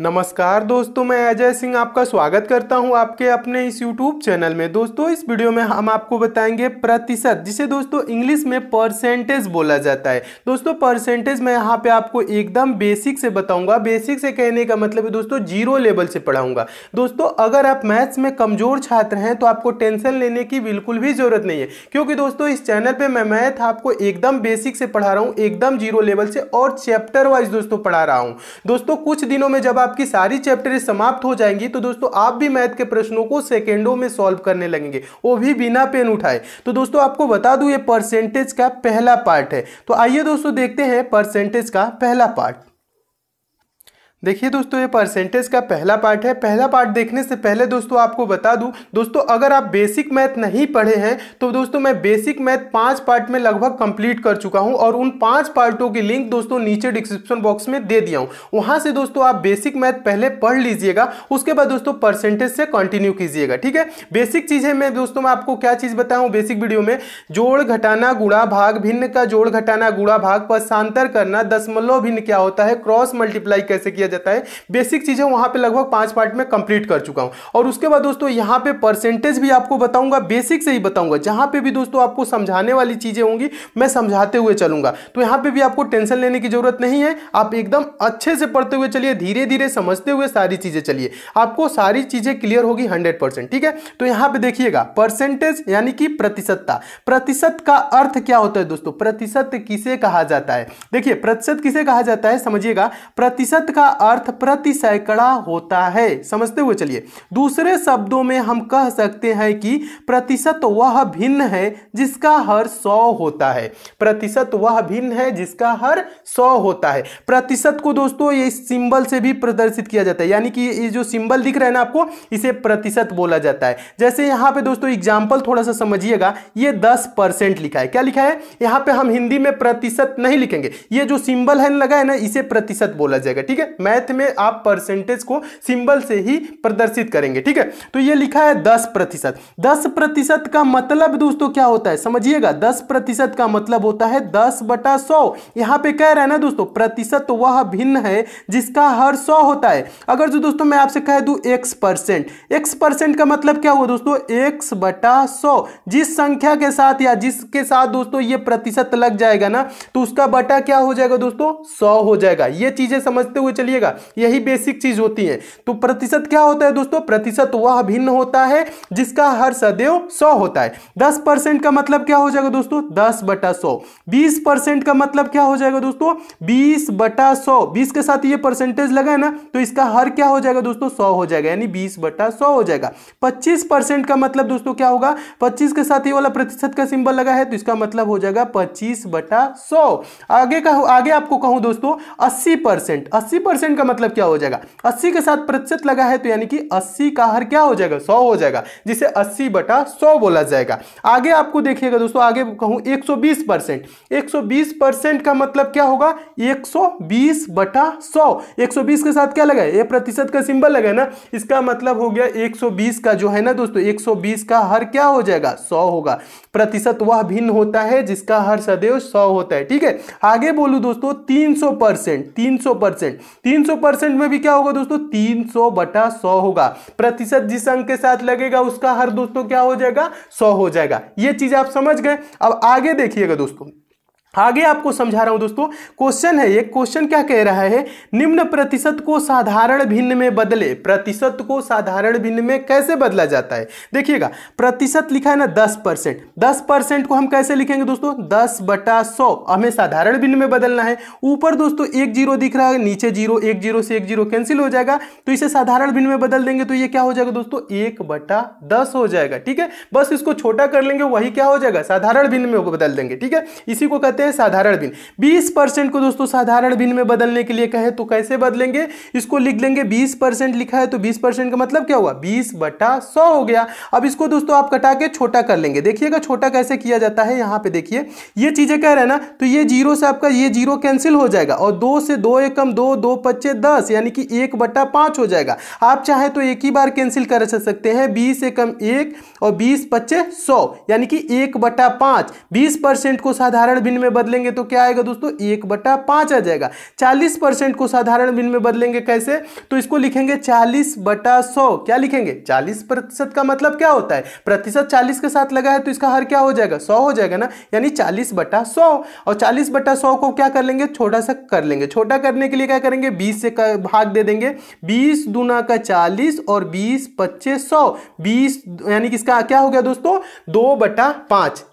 नमस्कार दोस्तों मैं अजय सिंह आपका स्वागत करता हूं आपके अपने इस यूट्यूब चैनल में दोस्तों इस वीडियो में हम आपको बताएंगे प्रतिशत जिसे दोस्तों इंग्लिश में परसेंटेज बोला जाता है दोस्तों परसेंटेज मैं यहां पे आपको एकदम बेसिक से बताऊंगा बेसिक से कहने का मतलब है दोस्तों जीरो लेवल से पढ़ाऊंगा दोस्तों अगर आप मैथ्स में कमजोर छात्र हैं तो आपको टेंशन लेने की बिल्कुल भी जरूरत नहीं है क्योंकि दोस्तों इस चैनल पर मैं मैथ आपको एकदम बेसिक से पढ़ा रहा हूँ एकदम जीरो लेवल से और चैप्टर वाइज दोस्तों पढ़ा रहा हूँ दोस्तों कुछ दिनों में जब आपकी सारी चैप्टर समाप्त हो जाएंगी तो दोस्तों आप भी मैथ के प्रश्नों को सेकेंडों में सॉल्व करने लगेंगे वो भी बिना पेन उठाए तो दोस्तों आपको बता दूं ये परसेंटेज का पहला पार्ट है तो आइए दोस्तों देखते हैं परसेंटेज का पहला पार्ट देखिए दोस्तों ये परसेंटेज का पहला पार्ट है पहला पार्ट देखने से पहले दोस्तों आपको बता दूं दोस्तों अगर आप बेसिक मैथ नहीं पढ़े हैं तो दोस्तों मैं बेसिक मैथ पांच पार्ट में लगभग कंप्लीट कर चुका हूं और उन पांच पार्टों की लिंक दोस्तों नीचे डिस्क्रिप्शन बॉक्स में दे दिया हूं वहां से दोस्तों आप बेसिक मैथ पहले पढ़ लीजिएगा उसके बाद दोस्तों परसेंटेज से कंटिन्यू कीजिएगा ठीक है बेसिक चीज़ है मैं दोस्तों मैं आपको क्या चीज़ बताऊँ बेसिक वीडियो में जोड़ घटाना गुड़ा भाग भिन्न का जोड़ घटाना गुड़ा भाग पर करना दसमलव भिन्न क्या होता है क्रॉस मल्टीप्लाई कैसे किया जाए जाता है बेसिक चीज़ें वहां पे लगभग पांच पार्ट में कंप्लीट कर चुका हूं और उसके बाद दोस्तों यहां पे परसेंटेज भी आपको बताऊंगा बेसिक से ही बताऊंगा जहां पे भी दोस्तों आपको समझाने वाली चीज़ें होंगी मैं समझाते हुए चलूंगा तो यहां पर भी आपको टेंशन लेने की ज़रूरत नहीं है आप एकदम अच्छे से पढ़ते हुए चलिए धीरे धीरे समझते हुए सारी चीज़ें चलिए आपको सारी चीज़ें क्लियर होगी हंड्रेड ठीक है तो यहां पर देखिएगा परसेंटेज यानी कि प्रतिशतता प्रतिशत का अर्थ क्या होता है दोस्तों प्रतिशत किसे कहा जाता है देखिए प्रतिशत किसे कहा जाता है समझिएगा प्रतिशत का अर्थ प्रति सैकड़ा होता है समझते हुए चलिए दूसरे शब्दों में हम कह सकते हैं कि प्रतिशत वह भिन्न है जिसका हर सौ होता है प्रतिशत वह भिन्न है जिसका हर सौ होता है प्रतिशत को दोस्तों ये सिंबल से भी प्रदर्शित किया जाता है यानी कि ये जो सिंबल दिख रहा है ना आपको इसे प्रतिशत बोला जाता है जैसे यहाँ पे दोस्तों एग्जाम्पल थोड़ा सा समझिएगा ये दस लिखा है क्या लिखा है यहाँ पे हम हिंदी में प्रतिशत नहीं लिखेंगे ये जो सिंबल है लगा है ना इसे प्रतिशत बोला जाएगा ठीक है मैथ में आप परसेंटेज को सिंबल से ही प्रदर्शित करेंगे ठीक है तो ये लिखा है दस प्रतिशत दस प्रतिशत का मतलब दोस्तों क्या होता है समझिएगा दस प्रतिशत का मतलब होता है दस बटा सौ यहाँ पे कह रहा है ना दोस्तों प्रतिशत वह भिन्न है जिसका हर सौ होता है अगर जो दोस्तों मैं आपसे कह दू एक्स परसेंट एक्स परसेंट का मतलब क्या हुआ दोस्तों एक्स बटा सौ जिस संख्या के साथ या जिसके साथ दोस्तों ये प्रतिशत लग जाएगा ना तो उसका बटा क्या हो जाएगा दोस्तों सौ हो जाएगा ये चीजें समझते हुए चलिए समझिएगा यही बेसिक चीज होती है तो प्रतिशत क्या होता है दोस्तों प्रतिशत वह भिन्न होता है जिसका हर सदैव सौ होता है दस परसेंट का मतलब क्या हो जाएगा दोस्तों दस बटा सौ बीस परसेंट का मतलब क्या हो जाएगा दोस्तों बीस बटा सौ बीस के साथ ये परसेंटेज लगाए ना तो इसका हर क्या हो जाएगा दोस्तों सौ हो जाएगा यानी बीस बटा सौ हो जाएगा पच्चीस परसेंट का मतलब दोस्तों क्या होगा पच्चीस के साथ ये वाला प्रतिशत का सिंबल लगा है तो इसका मतलब हो जाएगा पच्चीस बटा सौ आगे का आगे आपको कहूं दोस्तों अस्सी परसेंट अस्सी परसेंट का मतलब क्या हो जाएगा अस्सी के साथ प्रतिशत लगा है तो यानी कि अस्सी का हर क्या हो जाएगा सौ हो जाएगा जिसे अस्सी बटा सौ बोला जाएगा आगे आपको देखिएगा दोस्तों आगे कहूँ एक सौ बीस परसेंट एक सौ बीस परसेंट का मतलब क्या होगा एक सौ बीस बटा सौ एक सौ बीस के साथ क्या लगा है ये प्रतिशत का सिंबल लगा है ना इसका मतलब हो गया एक सौ बीस का जो है ना दोस्तों एक सौ बीस का हर क्या हो जाएगा सौ होगा प्रतिशत वह भिन्न होता है जिसका हर सदैव सौ होता है ठीक है आगे बोलू दोस्तों तीन सौ परसेंट तीन सौ परसेंट तीन 300 परसेंट में भी क्या होगा दोस्तों 300 बटा 100 होगा प्रतिशत जिस अंक के साथ लगेगा उसका हर दोस्तों क्या हो जाएगा 100 हो जाएगा ये चीज आप समझ गए अब आगे देखिएगा दोस्तों आगे आपको समझा रहा हूं दोस्तों क्वेश्चन है ये क्वेश्चन क्या कह रहा है निम्न प्रतिशत को साधारण भिन्न में बदले प्रतिशत को साधारण भिन्न में कैसे बदला जाता है देखिएगा प्रतिशत लिखा है ना दस परसेंट दस परसेंट को हम कैसे लिखेंगे दोस्तों दस बटा सौ हमें साधारण भिन्न में बदलना है ऊपर दोस्तों एक जीरो दिख रहा है नीचे जीरो एक जीरो से एक जीरो कैंसिल हो जाएगा तो इसे साधारण भिन्न में बदल देंगे तो ये क्या हो जाएगा दोस्तों एक बटा दस हो जाएगा ठीक है बस इसको छोटा कर लेंगे वही क्या हो जाएगा साधारण भिन्न में बदल देंगे ठीक है इसी को कहते हैं हैं साधारण बिन बीस परसेंट को दोस्तों साधारण बिन में बदलने के लिए कहे तो कैसे बदलेंगे इसको लिख लेंगे बीस परसेंट लिखा है तो बीस परसेंट का मतलब क्या हुआ बीस बटा सौ हो गया अब इसको दोस्तों आप कटा के छोटा कर लेंगे देखिएगा छोटा कैसे किया जाता है यहाँ पे देखिए ये चीजें कह रहे हैं ना तो ये जीरो से आपका ये जीरो कैंसिल हो जाएगा और दो से दो एकम दो दो पच्चे दस यानी कि एक बटा पाँच हो जाएगा आप चाहें तो एक ही बार कैंसिल कर सकते हैं बीस एकम एक और बीस पच्चे सौ यानी कि एक बटा पाँच बीस परसेंट को साधारण बिन में बदलेंगे तो क्या आएगा दोस्तों एक बटा पांच आ जाएगा चालीस परसेंट को साधारण बिल में बदलेंगे कैसे तो इसको लिखेंगे चालीस बटा सौ क्या लिखेंगे चालीस प्रतिशत का मतलब क्या होता है प्रतिशत चालीस के साथ लगा है तो इसका हर क्या हो जाएगा सौ हो जाएगा ना यानी चालीस बटा सौ और चालीस बटा सौ को क्या कर लेंगे छोटा सा कर लेंगे छोटा करने के लिए क्या करेंगे बीस से कर, भाग दे देंगे बीस दूना का चालीस और बीस पच्चीस सौ बीस यानी किसका क्या हो गया दोस्तों दो बटा पांच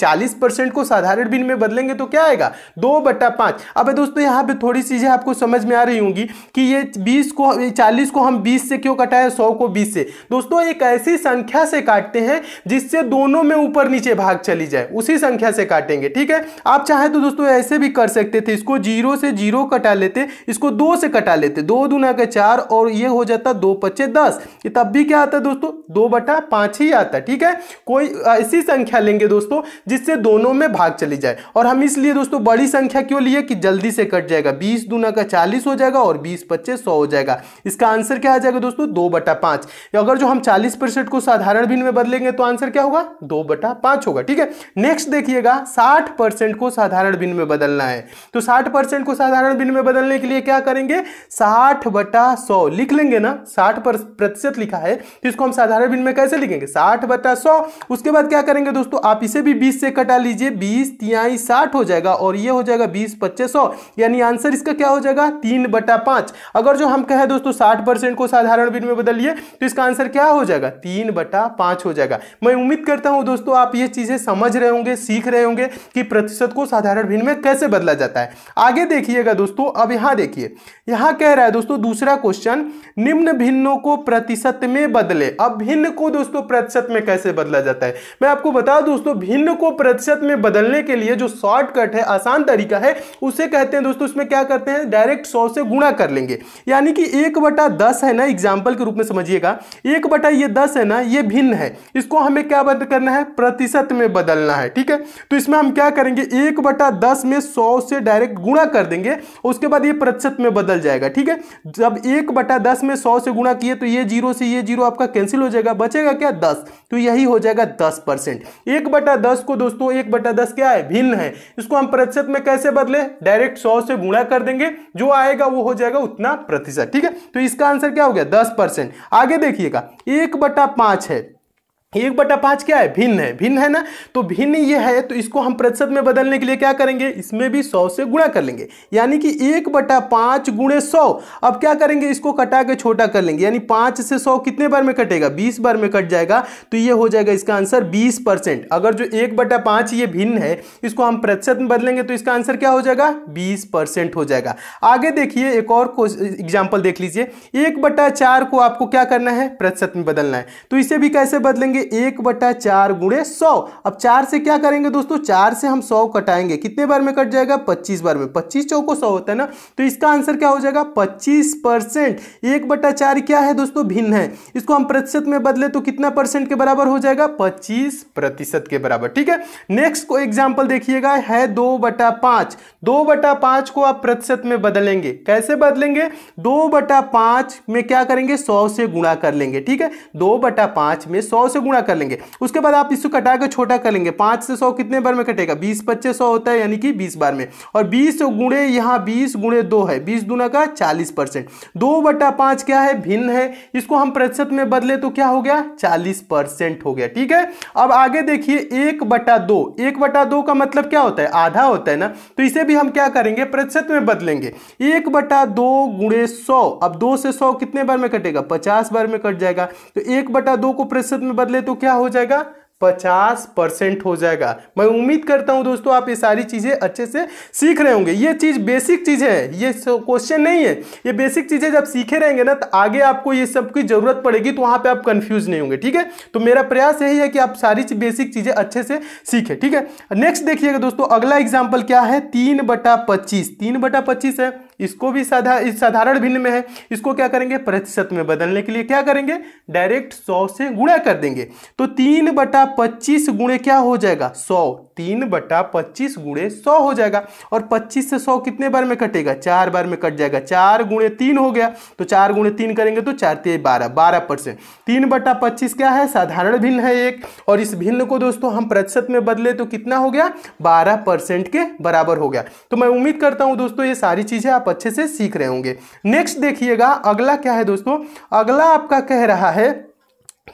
चालीस परसेंट को साधारण बिन में बदलेंगे तो क्या आएगा दो बट्टा पाँच अब दोस्तों यहाँ पे थोड़ी चीज़ें आपको समझ में आ रही होंगी कि ये बीस को चालीस को हम बीस से क्यों कटाएं सौ को बीस से दोस्तों एक ऐसी संख्या से काटते हैं जिससे दोनों में ऊपर नीचे भाग चली जाए उसी संख्या से काटेंगे ठीक है आप चाहे तो दोस्तों ऐसे भी कर सकते थे इसको जीरो से जीरो कटा लेते इसको दो से कटा लेते दो दुना के चार और ये हो जाता दो पच्चे दस तब भी क्या आता दोस्तों दो बटा ही आता ठीक है कोई ऐसी संख्या लेंगे दोस्तों दोस्तों जिससे दोनों में भाग चली जाए और हम इसलिए दोस्तों बड़ी संख्या क्यों लिए कि जल्दी से कट जाएगा बीस दूना का चालीस हो जाएगा और बीस पच्चीस सौ हो जाएगा इसका आंसर क्या आ जाएगा दोस्तों दो बटा पांच अगर जो हम चालीस परसेंट को साधारण भिन्न में बदलेंगे तो आंसर क्या होगा दो बटा पांच होगा ठीक है नेक्स्ट देखिएगा साठ परसेंट को साधारण भिन्न में बदलना है तो साठ परसेंट को साधारण भिन्न में बदलने के लिए क्या करेंगे साठ बटा सौ लिख लेंगे ना साठ प्रतिशत लिखा है तो इसको हम साधारण भिन्न में कैसे लिखेंगे साठ बटा सौ उसके बाद क्या करेंगे दोस्तों आप इसे से भी बीस से कटा लीजिए बीस तिहाई साठ हो जाएगा और ये हो जाएगा बीस पच्चीस सौ यानी आंसर इसका क्या हो जाएगा तीन बटा पांच अगर जो हम कहें दोस्तों साठ परसेंट को साधारण बिन में बदलिए तो इसका आंसर क्या हो जाएगा तीन बटा पांच हो जाएगा मैं उम्मीद करता हूं दोस्तों आप ये चीज़ें समझ रहे होंगे सीख रहे होंगे कि प्रतिशत को साधारण बिन में कैसे बदला जाता है आगे देखिएगा दोस्तों अब यहां देखिए यहां कह रहा है दोस्तों दूसरा क्वेश्चन निम्न भिन्नों को प्रतिशत में बदले अब भिन्न को दोस्तों प्रतिशत में कैसे बदला जाता है मैं आपको बता दोस्तों भिन्न को प्रतिशत में बदलने के लिए जो शॉर्टकट है आसान तरीका है उसे कहते हैं दोस्तों इसमें क्या करते हैं डायरेक्ट सौ से गुणा कर लेंगे यानी कि एक बटा दस है ना एग्जाम्पल के रूप में समझिएगा एक बटा ये दस है ना ये भिन्न है इसको हमें क्या करना है प्रतिशत में बदलना है ठीक है तो इसमें हम क्या करेंगे एक बटा दस में सौ से डायरेक्ट गुणा कर देंगे उसके बाद ये प्रतिशत में बदल जाएगा ठीक है जब एक बटा दस में सौ से गुणा किए तो ये जीरो से ये जीरो आपका कैंसिल हो जाएगा बचेगा क्या दस तो यही हो जाएगा दस परसेंट एक बटा दस को दोस्तों एक बटा दस क्या है भिन्न है इसको हम प्रतिशत में कैसे बदले डायरेक्ट सौ से गुणा कर देंगे जो आएगा वो हो जाएगा उतना प्रतिशत ठीक है तो इसका आंसर क्या हो गया दस परसेंट आगे देखिएगा एक बटा पांच है एक बटा पाँच क्या है भिन्न है भिन्न है ना तो भिन्न ये है तो इसको हम प्रतिशत में बदलने के लिए क्या करेंगे इसमें भी सौ से गुणा कर लेंगे यानी कि एक बटा पाँच गुणे सौ अब क्या करेंगे इसको कटा के छोटा कर लेंगे यानी पाँच से सौ कितने बार में कटेगा बीस बार में कट जाएगा तो ये हो जाएगा इसका आंसर बीस परसेंट अगर जो एक बटा पांच ये भिन्न है इसको हम प्रतिशत में बदलेंगे तो इसका आंसर क्या हो जाएगा बीस परसेंट हो जाएगा आगे देखिए एक और एग्जाम्पल देख लीजिए एक बटा चार को आपको क्या करना है प्रतिशत में बदलना है तो इसे भी कैसे बदलेंगे करेंगे एक बटा चार गुणे सौ अब चार से क्या करेंगे दोस्तों चार से हम सौ कटाएंगे कितने बार में कट जाएगा पच्चीस बार में पच्चीस चौको सौ होता है ना तो इसका आंसर क्या हो जाएगा पच्चीस परसेंट एक बटा चार क्या है दोस्तों भिन्न है इसको हम प्रतिशत में बदले तो कितना परसेंट के बराबर हो जाएगा पच्चीस प्रतिशत के बराबर ठीक है नेक्स्ट को एग्जाम्पल देखिएगा है दो बटा पांच दो बटा पांच को आप प्रतिशत में बदलेंगे कैसे बदलेंगे दो बटा पांच में क्या करेंगे सौ से गुणा कर लेंगे ठीक है दो बटा पांच में सौ से गुणा कर लेंगे उसके बाद आप इसको कटाकर छोटा कर लेंगे पाँच से सौ कितने बार में कटेगा बीस पच्चीस सौ होता है यानी कि बीस बार में और बीस गुणे यहाँ बीस गुणे दो है बीस दूना का चालीस परसेंट दो बटा पाँच क्या है भिन्न है इसको हम प्रतिशत में बदले तो क्या हो गया चालीस हो गया ठीक है अब आगे देखिए एक बटा दो एक बटा दो का मतलब क्या होता है आधा होता है ना तो इसे भी हम क्या करेंगे प्रतिशत में बदलेंगे एक बटा दो गुणे सौ अब दो से सौ कितने बार में कटेगा पचास बार में कट जाएगा तो एक बटा दो को प्रतिशत में बदले दे तो क्या हो जाएगा पचास परसेंट हो जाएगा मैं उम्मीद करता हूं दोस्तों आप ये सारी चीज़ें अच्छे से सीख रहे होंगे ये चीज़ बेसिक चीज़ें हैं ये क्वेश्चन नहीं है ये बेसिक चीज़ें जब सीखे रहेंगे ना तो आगे आपको ये सब की ज़रूरत पड़ेगी तो वहाँ पे आप कंफ्यूज नहीं होंगे ठीक है तो मेरा प्रयास यही है कि आप सारी बेसिक चीज़ें अच्छे से सीखें ठीक है नेक्स्ट देखिएगा दोस्तों अगला एग्जाम्पल क्या है तीन बटा पच्चीस तीन बटा पच्चीस है इसको भी साधा इस साधारण भिन्न में है इसको क्या करेंगे प्रतिशत में बदलने के लिए क्या करेंगे डायरेक्ट सौ से गुणा कर देंगे तो तीन बटा पच्चीस गुणे क्या हो जाएगा सौ तीन बटा पच्चीस गुणे सौ हो जाएगा और पच्चीस से सौ कितने बार में कटेगा चार बार में कट जाएगा चार गुणे तीन हो गया तो चार गुणे तीन करेंगे तो चार तीन बारह बारह परसेंट तीन बटा पच्चीस क्या है साधारण भिन्न है एक और इस भिन्न को दोस्तों हम प्रतिशत में बदले तो कितना हो गया बारह परसेंट के बराबर हो गया तो मैं उम्मीद करता हूँ दोस्तों ये सारी चीज़ें आप अच्छे से सीख रहे होंगे नेक्स्ट देखिएगा अगला क्या है दोस्तों अगला आपका कह रहा है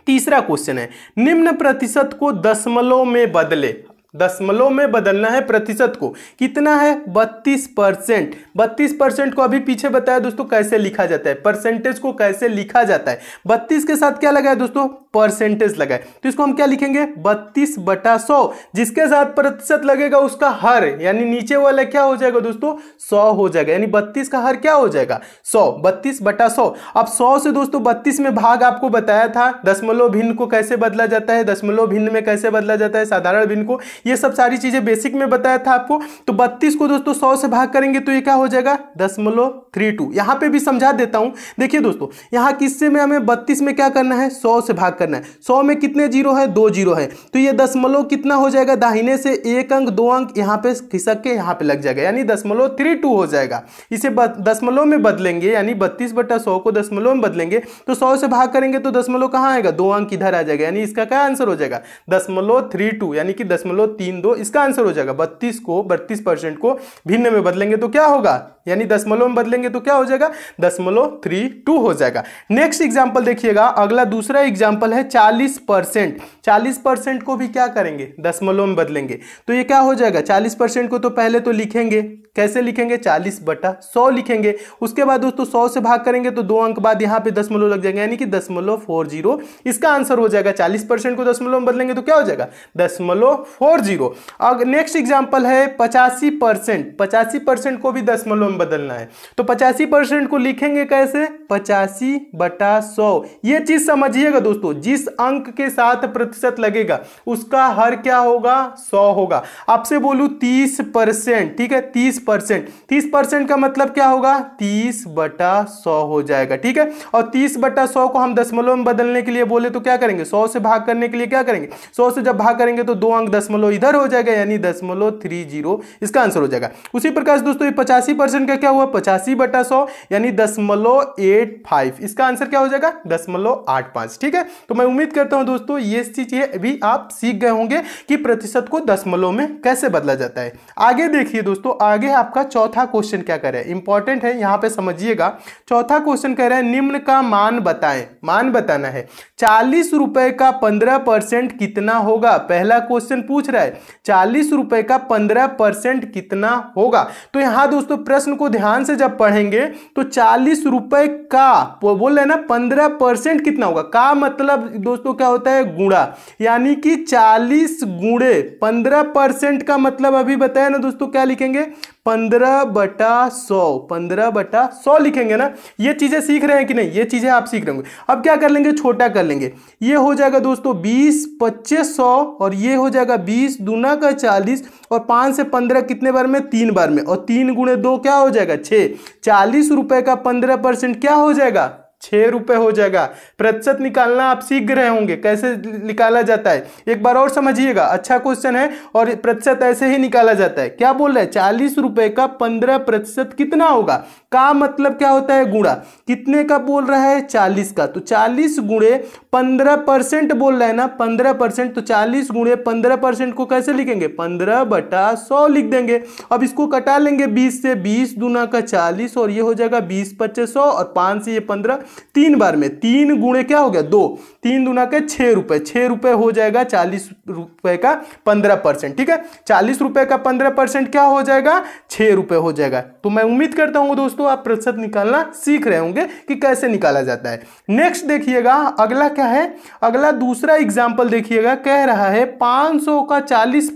तीसरा क्वेश्चन है निम्न प्रतिशत को दशमलव में बदले दशमलव में बदलना है प्रतिशत को कितना है बत्तीस परसेंट बत्तीस परसेंट को अभी पीछे बताया दोस्तों कैसे लिखा जाता है परसेंटेज को कैसे लिखा जाता है बत्तीस के साथ क्या लगा है दोस्तों परसेंटेज लगा है तो इसको हम क्या लिखेंगे बत्तीस बटा सौ जिसके साथ प्रतिशत लगेगा उसका हर यानी नीचे वाला क्या हो जाएगा दोस्तों सौ हो जाएगा यानी बत्तीस का हर क्या हो जाएगा सौ बत्तीस बटा सौ अब सौ से दोस्तों बत्तीस में भाग आपको बताया था दशमलव भिन्न को कैसे बदला जाता है दशमलव भिन्न में कैसे बदला जाता है साधारण भिन्न को ये सब सारी चीज़ें बेसिक में बताया था आपको तो बत्तीस को दोस्तों सौ से भाग करेंगे तो ये क्या हो जाएगा दशमलव थ्री टू यहाँ पे भी समझा देता हूँ देखिए दोस्तों यहाँ किससे में हमें बत्तीस में क्या करना है सौ से भाग करना है सौ में कितने जीरो है दो जीरो है तो ये दशमलव कितना हो जाएगा दाहिने से एक अंक दो अंक यहाँ पे खिसक के यहाँ पे लग जाएगा यानी दशमलव थ्री टू हो जाएगा इसे दशमलव में बदलेंगे यानी बत्तीस बटा सौ को दशमलव में बदलेंगे तो सौ से भाग करेंगे तो दशमलव कहां आएगा दो अंक इधर आ जाएगा यानी इसका क्या आंसर हो जाएगा दशमलव थ्री टू यानी कि दशमलव तीन दो इसका आंसर हो जाएगा बत्तीस को बत्तीस परसेंट को भिन्न में बदलेंगे तो क्या होगा यानी दसमलव में बदलेंगे तो क्या हो जाएगा दसमलव थ्री टू हो जाएगा नेक्स्ट एग्जाम्पल देखिएगा अगला दूसरा एग्जाम्पल है चालीस परसेंट चालीस परसेंट को भी क्या करेंगे दसमलव में बदलेंगे तो ये क्या हो जाएगा चालीस परसेंट को तो पहले तो लिखेंगे कैसे लिखेंगे चालीस बटा सौ लिखेंगे उसके बाद दोस्तों सौ से भाग करेंगे तो दो अंक बाद यहाँ पे दसमलव लग जाएगा यानी कि दसमलव फोर जीरो इसका आंसर हो जाएगा चालीस परसेंट को दसमलव में बदलेंगे तो क्या हो जाएगा दसमलव फोर जीरो अब नेक्स्ट एग्जांपल है पचासी परसेंट पचासी परसेंट को भी दसमलव में बदलना है तो पचासी परसेंट को लिखेंगे कैसे पचासी बटा सौ ये चीज समझिएगा दोस्तों जिस अंक के साथ प्रतिशत लगेगा उसका हर क्या होगा सौ होगा आपसे बोलू तीस परसेंट ठीक है तीस परसेंट तीस परसेंट का मतलब क्या होगा तीस बटा सौ हो जाएगा ठीक है और तीस बटा सौ को हम दशमलव में बदलने के लिए बोले तो क्या करेंगे सौ से भाग करने के लिए क्या करेंगे सौ से जब भाग करेंगे तो दो अंक दशमलव इधर हो जाएगा यानी दशमलव थ्री जीरो इसका आंसर हो जाएगा उसी प्रकार से दोस्तों पचासी परसेंट का क्या हुआ पचासी बटा सौ यानी दशमलव एट फाइव इसका आंसर क्या हो जाएगा दशमलव आठ पांच ठीक है तो मैं उम्मीद करता हूं दोस्तों ये चीज़ें भी आप सीख गए होंगे कि प्रतिशत को दशमलव में कैसे बदला जाता है आगे देखिए दोस्तों आगे आपका चौथा क्वेश्चन क्या कह रहा है इंपॉर्टेंट है यहां पे समझिएगा चौथा क्वेश्चन कह रहा है निम्न का मान बताएं मान बताना है चालीस रुपए का पंद्रह परसेंट कितना होगा पहला क्वेश्चन पूछ रहा है चालीस रुपए का पंद्रह परसेंट कितना होगा तो यहां दोस्तों प्रश्न को ध्यान से जब पढ़ेंगे तो चालीस रुपए का बोल रहे ना पंद्रह परसेंट कितना होगा का मतलब दोस्तों क्या होता है गुणा यानी कि चालीस गुणे पंद्रह परसेंट का मतलब अभी बताया ना दोस्तों क्या लिखेंगे पंद्रह बटा सौ पंद्रह बटा सौ लिखेंगे ना ये चीज़ें सीख रहे हैं कि नहीं ये चीज़ें आप सीख रहे होंगे अब क्या कर लेंगे छोटा कर लेंगे ये हो जाएगा दोस्तों बीस पच्चीस सौ और ये हो जाएगा बीस दूना का चालीस और पाँच से पंद्रह कितने बार में तीन बार में और तीन गुणे दो क्या हो जाएगा छः चालीस रुपये का पंद्रह परसेंट क्या हो जाएगा छः रुपये हो जाएगा प्रतिशत निकालना आप सीख रहे होंगे कैसे निकाला जाता है एक बार और समझिएगा अच्छा क्वेश्चन है और प्रतिशत ऐसे ही निकाला जाता है क्या बोल रहे हैं चालीस रुपये का पंद्रह प्रतिशत कितना होगा का मतलब क्या होता है गुणा कितने का बोल रहा है चालीस का तो चालीस गुणे पंद्रह परसेंट बोल रहे हैं ना पंद्रह परसेंट तो चालीस गुणे पंद्रह परसेंट को कैसे लिखेंगे पंद्रह बटा सौ लिख देंगे अब इसको कटा लेंगे बीस से बीस दुना का चालीस और ये हो जाएगा बीस पच्चीस सौ और पाँच से ये पंद्रह तीन बार में तीन गुणे क्या हो गया दो तीन दुना के छः रुपये छः रुपये हो जाएगा चालीस रुपये का पंद्रह परसेंट ठीक है चालीस रुपये का पंद्रह परसेंट क्या हो जाएगा छः रुपये हो जाएगा तो मैं उम्मीद करता हूँ दोस्तों आप प्रतिशत निकालना सीख रहे होंगे कि कैसे निकाला जाता है नेक्स्ट देखिएगा अगला क्या है अगला दूसरा एग्जाम्पल देखिएगा कह रहा है पाँच का चालीस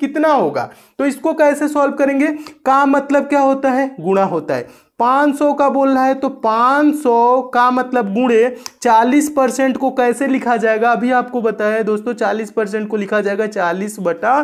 कितना होगा तो इसको कैसे सॉल्व करेंगे का मतलब क्या होता है गुणा होता है 500 का बोल रहा है तो 500 का मतलब गुणे 40 परसेंट को कैसे लिखा जाएगा अभी आपको बताया दोस्तों 40 परसेंट को लिखा जाएगा 40 बटा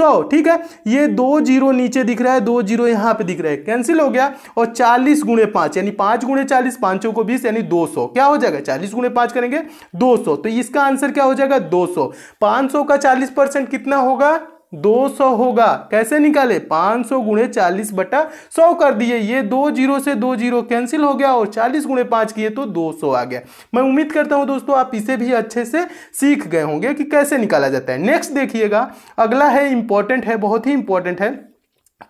100 ठीक है ये दो जीरो नीचे दिख रहा है दो जीरो यहाँ पे दिख रहा है कैंसिल हो गया और 40 गुणे पाँच यानी पाँच गुणे चालीस पाँचों को बीस यानी 200 क्या हो जाएगा 40 गुणे पांच करेंगे 200 तो इसका आंसर क्या हो जाएगा 200 500 का 40 परसेंट कितना होगा 200 होगा कैसे निकाले 500 सौ गुणे चालीस बटा सौ कर दिए ये दो जीरो से दो जीरो कैंसिल हो गया और 40 गुणे पाँच किए तो 200 आ गया मैं उम्मीद करता हूँ दोस्तों आप इसे भी अच्छे से सीख गए होंगे कि कैसे निकाला जाता है नेक्स्ट देखिएगा अगला है इंपॉर्टेंट है बहुत ही इंपॉर्टेंट है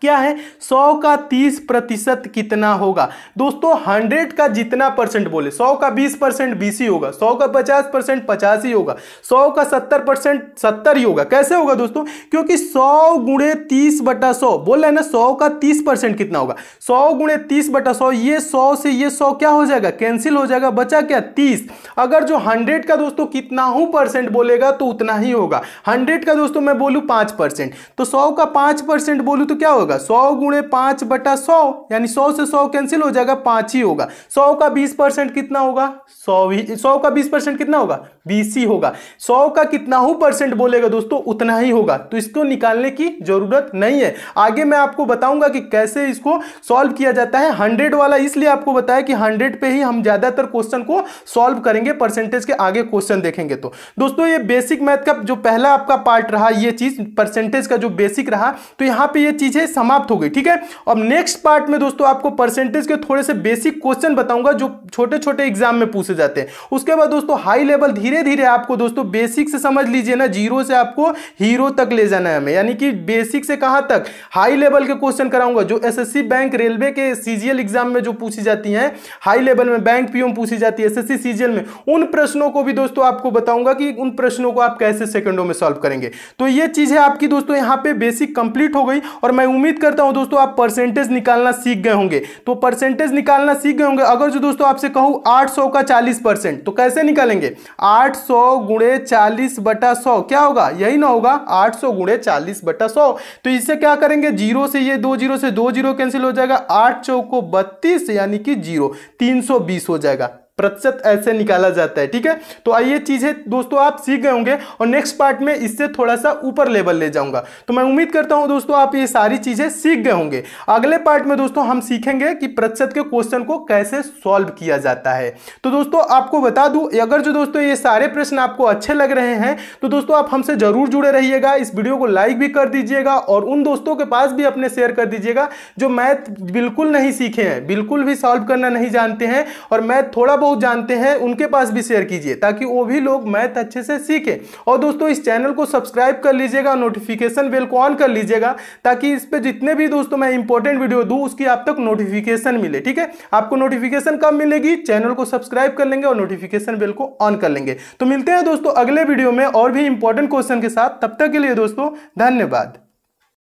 क्या है सौ का तीस प्रतिशत कितना होगा दोस्तों हंड्रेड का जितना परसेंट बोले सौ का बीस परसेंट बीस ही होगा सौ का पचास परसेंट पचास ही होगा सौ का सत्तर परसेंट सत्तर ही होगा कैसे होगा दोस्तों क्योंकि सौ गुणे तीस बटा सौ बोल रहे ना सौ का तीस परसेंट कितना होगा सौ गुणे तीस बटा सौ ये सौ से ये सौ क्या हो जाएगा कैंसिल हो जाएगा बचा क्या तीस अगर जो हंड्रेड का दोस्तों कितना हूं परसेंट बोलेगा तो उतना ही होगा हंड्रेड का दोस्तों मैं बोलूँ पांच परसेंट तो सौ का पांच परसेंट बोलूँ तो क्या होगा सौ गुणे पांच बटा सौ यानी सौ से सौ कैंसिल हो जाएगा पांच ही होगा सौ का बीस परसेंट कितना होगा सौ ही सौ का बीस परसेंट कितना होगा बीसी होगा सौ का कितना हो परसेंट बोलेगा दोस्तों उतना ही होगा तो इसको निकालने की जरूरत नहीं है आगे मैं आपको बताऊंगा कि कैसे इसको सॉल्व किया जाता है हंड्रेड वाला इसलिए आपको बताया कि हंड्रेड पे ही हम ज्यादातर क्वेश्चन को सॉल्व करेंगे परसेंटेज के आगे क्वेश्चन देखेंगे तो दोस्तों ये बेसिक मैथ का जो पहला आपका पार्ट रहा यह चीज परसेंटेज का जो बेसिक रहा तो यहां पर यह चीजें समाप्त हो गई ठीक है अब नेक्स्ट पार्ट में दोस्तों आपको परसेंटेज के थोड़े से बेसिक क्वेश्चन बताऊंगा जो छोटे छोटे एग्जाम में पूछे जाते हैं उसके बाद दोस्तों हाई लेवल धीरे धीरे आपको दोस्तों बेसिक से समझ लीजिए ना जीरो से आपको हीरो तक ले जाना है हमें यानी कि बेसिक से कहाँ तक हाई लेवल के क्वेश्चन कराऊंगा जो एस बैंक रेलवे के सी एग्जाम में जो पूछी जाती हैं हाई लेवल में बैंक पी पूछी जाती है एस एस में उन प्रश्नों को भी दोस्तों आपको बताऊंगा कि उन प्रश्नों को आप कैसे सेकेंडों में सॉल्व करेंगे तो ये चीज़ है आपकी दोस्तों यहाँ पे बेसिक कंप्लीट हो गई और मैं उम्मीद करता हूँ दोस्तों आप परसेंटेज निकालना सीख गए होंगे तो परसेंटेज निकालना सीख गए होंगे अगर जो दोस्तों आप आपसे कहूं 800 का 40 परसेंट तो कैसे निकालेंगे 800 सौ गुणे चालीस बटा सौ क्या होगा यही ना होगा 800 सौ गुणे चालीस बटा सौ तो इससे क्या करेंगे जीरो से ये दो जीरो से दो जीरो कैंसिल हो जाएगा आठ चौको बत्तीस यानी कि जीरो तीन हो जाएगा प्रतिशत ऐसे निकाला जाता है ठीक है तो आइए चीज़ें दोस्तों आप सीख गए होंगे और नेक्स्ट पार्ट में इससे थोड़ा सा ऊपर लेवल ले जाऊंगा तो मैं उम्मीद करता हूं दोस्तों आप ये सारी चीज़ें सीख गए होंगे अगले पार्ट में दोस्तों हम सीखेंगे कि प्रतिशत के क्वेश्चन को कैसे सॉल्व किया जाता है तो दोस्तों आपको बता दू अगर जो दोस्तों ये सारे प्रश्न आपको अच्छे लग रहे हैं तो दोस्तों आप हमसे जरूर जुड़े रहिएगा इस वीडियो को लाइक भी कर दीजिएगा और उन दोस्तों के पास भी अपने शेयर कर दीजिएगा जो मैथ बिल्कुल नहीं सीखे हैं बिल्कुल भी सॉल्व करना नहीं जानते हैं और मैथ थोड़ा बहुत लोग जानते हैं उनके पास भी शेयर कीजिए ताकि वो भी लोग मैथ अच्छे से सीखें और दोस्तों इस चैनल को सब्सक्राइब कर लीजिएगा नोटिफिकेशन बेल को ऑन कर लीजिएगा ताकि इस पर जितने भी दोस्तों मैं इंपॉर्टेंट वीडियो दूँ उसकी आप तक नोटिफिकेशन मिले ठीक है आपको नोटिफिकेशन कब मिलेगी चैनल को सब्सक्राइब कर लेंगे और नोटिफिकेशन बेल को ऑन कर लेंगे तो मिलते हैं दोस्तों अगले वीडियो में और भी इंपॉर्टेंट क्वेश्चन के साथ तब तक के लिए दोस्तों धन्यवाद